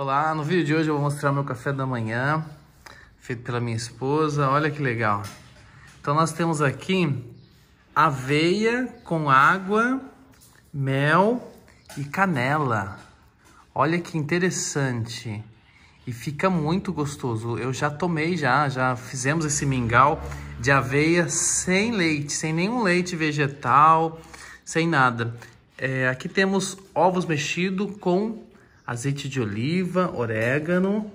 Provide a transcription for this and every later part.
Olá, no vídeo de hoje eu vou mostrar meu café da manhã, feito pela minha esposa, olha que legal. Então nós temos aqui aveia com água, mel e canela. Olha que interessante. E fica muito gostoso. Eu já tomei já, já fizemos esse mingau de aveia sem leite, sem nenhum leite vegetal, sem nada. É, aqui temos ovos mexidos com azeite de oliva, orégano.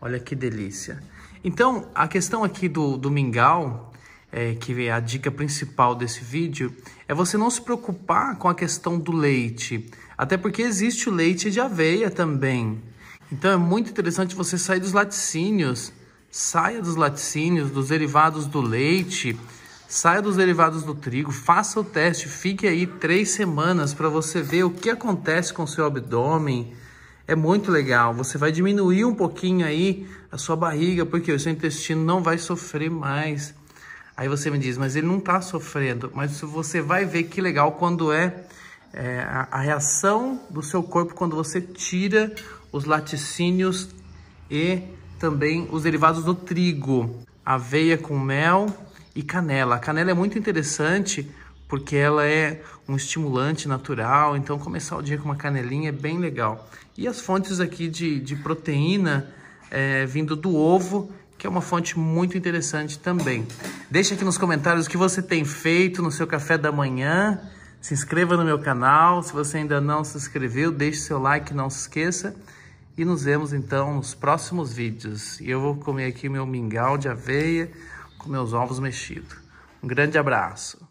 Olha que delícia. Então, a questão aqui do, do mingau, é, que é a dica principal desse vídeo, é você não se preocupar com a questão do leite. Até porque existe o leite de aveia também. Então, é muito interessante você sair dos laticínios. Saia dos laticínios, dos derivados do leite, Saia dos derivados do trigo, faça o teste, fique aí três semanas para você ver o que acontece com o seu abdômen. É muito legal, você vai diminuir um pouquinho aí a sua barriga, porque o seu intestino não vai sofrer mais. Aí você me diz, mas ele não está sofrendo. Mas você vai ver que legal quando é, é a, a reação do seu corpo quando você tira os laticínios e também os derivados do trigo. Aveia com mel, e canela. A canela é muito interessante porque ela é um estimulante natural, então começar o dia com uma canelinha é bem legal. E as fontes aqui de, de proteína é, vindo do ovo, que é uma fonte muito interessante também. Deixa aqui nos comentários o que você tem feito no seu café da manhã. Se inscreva no meu canal, se você ainda não se inscreveu, deixe seu like, não se esqueça. E nos vemos então nos próximos vídeos. E eu vou comer aqui meu mingau de aveia, com meus ovos mexidos. Um grande abraço.